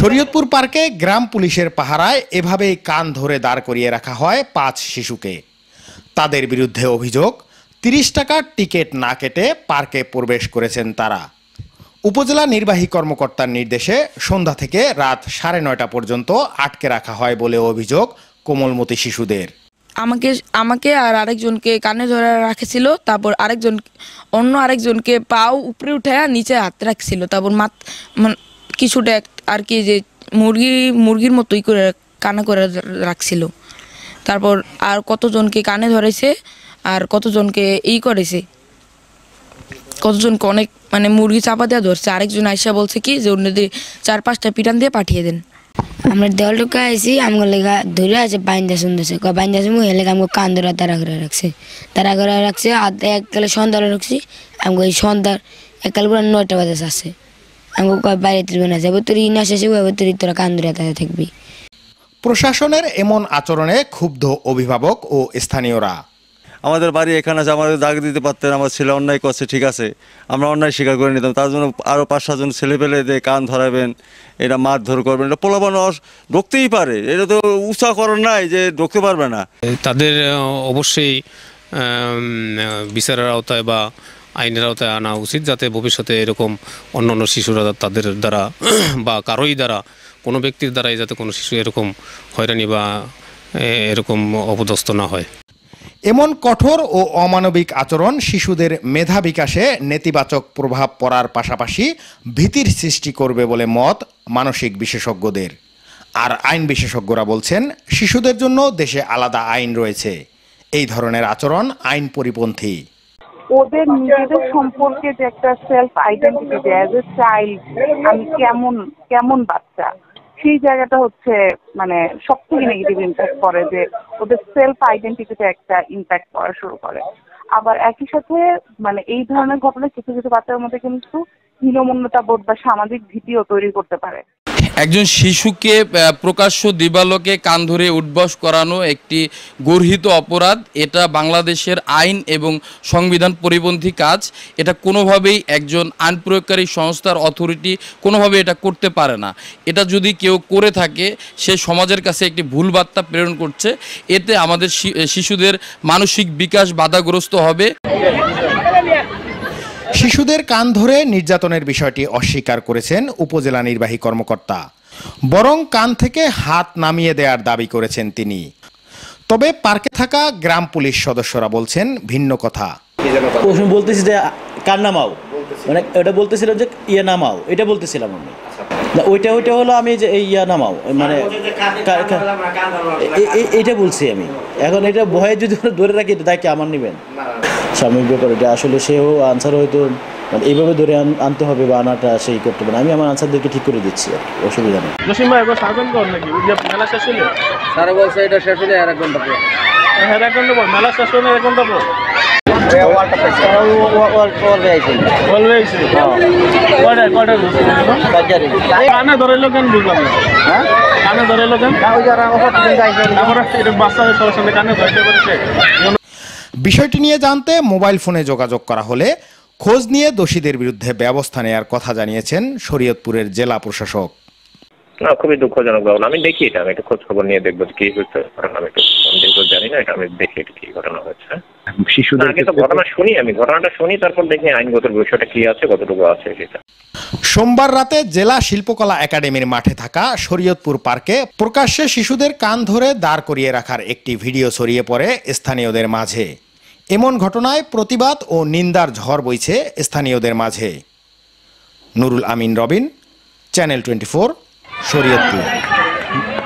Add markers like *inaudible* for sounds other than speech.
শরীয়তপুর পার্কে গ্রাম পুলিশের পাহারায় এভাবেই কান ধরে দাঁড় করিয়ে রাখা হয় পাঁচ শিশুকে তাদের বিরুদ্ধে অভিযোগ তিরিশ টাকার টিকিট না কেটে পার্কে প্রবেশ করেছেন তারা উপজেলা নির্বাহী কর্মকর্তার নির্দেশে সন্ধ্যা থেকে রাত সাড়ে নয়টা পর্যন্ত আটকে রাখা হয় বলে অভিযোগ কোমলমতি শিশুদের আমাকে আমাকে আর আরেকজনকে কানে ধরে রাখেছিল তারপর আরেকজন অন্য আরেকজনকে পাও উপরে উঠে নিচে হাত রাখছিল তারপর মাত মানে কিছুটা আর কি যে মুরগি মুরগির মতোই করে কানা করে রাখছিল তারপর আর কতজনকে কানে ধরেছে আর কতজনকে এই করেছে কতজনকে অনেক মানে মুরগি চাপা দেওয়া ধরছে আরেকজন আইসা বলছে কি যে অন্যদের চার পাঁচটা পিটান দিয়ে পাঠিয়ে দেন আমরা দেওয়াল ঢুকা আইসি আমার লেগা ধরে আছে বাইন শুনতেছে ক বাইন শুনবো হেলে আমাকে কান ধরা তারা করে রাখছে তারা করে রাখছে আর এককালে সন্ধ্যা রাখছি আমি এই সন্ধ্যার এককাল পুরো নয়টা বাজে আসছে আমি বাইরে না যাবো তোর না শেষে যাবো তোর তোরা থাকবি প্রশাসনের এমন আচরণে ক্ষুব্ধ অভিভাবক ও স্থানীয়রা আমাদের বাড়ি এখানে আছে আমাদের দাগ দিতে পারতেন আমার ছেলে অন্যায় করছে ঠিক আছে আমরা অন্যায় স্বীকার করে নিতাম তার জন্য আরও পাঁচ সাতজন ছেলে পেলে দিয়ে কান ধরাবেন এটা মারধর করবেন এটা পোলাপান ঢুকতেই পারে এটা তো উৎসাহ করার নাই যে ঢুকতে পারবে না তাদের অবশ্যই বিচারের আওতায় বা আইনের আওতায় আনা উচিত যাতে ভবিষ্যতে এরকম অন্য অন্য শিশুরা তাদের দ্বারা *clears throat* বা কারোই দ্বারা কোনো ব্যক্তির দ্বারাই যাতে কোনো শিশু এরকম হয়রানি বা এরকম অপদস্থ না হয় এমন কঠোর ও অমানবিক আচরণ শিশুদের মেধা বিকাশে নেতিবাচক প্রভাব পড়ার পাশাপাশি ভীতির সৃষ্টি করবে বলে মত মানসিক বিশেষজ্ঞদের আর আইন বিশেষজ্ঞরা বলছেন শিশুদের জন্য দেশে আলাদা আইন রয়েছে এই ধরনের আচরণ আইন পরিপন্থী ওদের নিজেদের সম্পর্কে যে একটা self identity as a child আমি কেমন কেমন বাচ্চা সেই জায়গাটা হচ্ছে মানে সব থেকে নেগেটিভ ইম্প্যাক্ট করে যে ওদের সেলফ আইডেন্টিটিতে একটা ইম্প্যাক্ট করা শুরু করে আবার একই সাথে মানে এই ধরনের ঘটনা কিছু কিছু বাচ্চার মধ্যে কিন্তু হীনমন্যতা বোধ বা সামাজিক ভীতিও তৈরি করতে পারে একজন শিশুকে প্রকাশ্য দিবালোকে কান ধরে উদ্বস করানো একটি গর্হিত অপরাধ এটা বাংলাদেশের আইন এবং সংবিধান পরিপন্থী কাজ এটা কোনোভাবেই একজন আইন প্রয়োগকারী সংস্থার অথরিটি কোনোভাবে এটা করতে পারে না এটা যদি কেউ করে থাকে সে সমাজের কাছে একটি ভুল বার্তা প্রেরণ করছে এতে আমাদের শিশুদের মানসিক বিকাশ বাধাগ্রস্ত হবে শিশুদের কান ধরে নির্যাতনের বিষয়টি অস্বীকার করেছেন উপজেলা নির্বাহী কর্মকর্তা বরং কান থেকে হাত নামিয়ে দেওয়ার দাবি করেছেন তিনি তবে পার্কে থাকা গ্রাম পুলিশ সদস্যরা বলছেন ভিন্ন কথা বলতেছি যে কান নামাও মানে এটা বলতেছিল যে ইয়ে নামাও এটা বলতেছিলাম আমি ওইটা ওইটা হলো আমি যে ইয়া নামাও মানে এটা বলছি আমি এখন এটা ভয়ে যদি ধরে রাখি এটা কি আমার নেবেন সাময়িক ব্যাপার এটা আসলে সেও আনসার হয়তো মানে এইভাবে ধরে আনতে হবে বা আনাটা সেই করতে পারে আমি আমার আনসারদেরকে ঠিক করে দিচ্ছি অসুবিধা নেই জসিম ভাই একবার সার্ভেন কর নাকি মেলা শেষ হলে স্যার বলছে এটা শেষ হলে আর এক ঘন্টা পর হ্যাঁ, এক ঘন্টা পর মেলা শেষ হলে এক ঘন্টা পর বিষয়টি নিয়ে জানতে মোবাইল ফোনে যোগাযোগ করা হলে খোঁজ নিয়ে দোষীদের বিরুদ্ধে ব্যবস্থা নেওয়ার কথা জানিয়েছেন শরীয়তপুরের জেলা প্রশাসক না খুবই দুঃখজনক ঘটনা আমি দেখি এটা আমি একটু খোঁজ খবর নিয়ে দেখবো কি হচ্ছে আমি একটু জানি না এটা আমি দেখি এটা কি ঘটনা হয়েছে সোমবার রাতে জেলা শিল্পকলা একাডেমির মাঠে থাকা শরীয়তপুর পার্কে প্রকাশ্যে শিশুদের কান ধরে দাঁড় করিয়ে রাখার একটি ভিডিও ছড়িয়ে পড়ে স্থানীয়দের মাঝে এমন ঘটনায় প্রতিবাদ ও নিন্দার ঝড় বইছে স্থানীয়দের মাঝে Nurul Amin Robin channel twenty four Shariatpur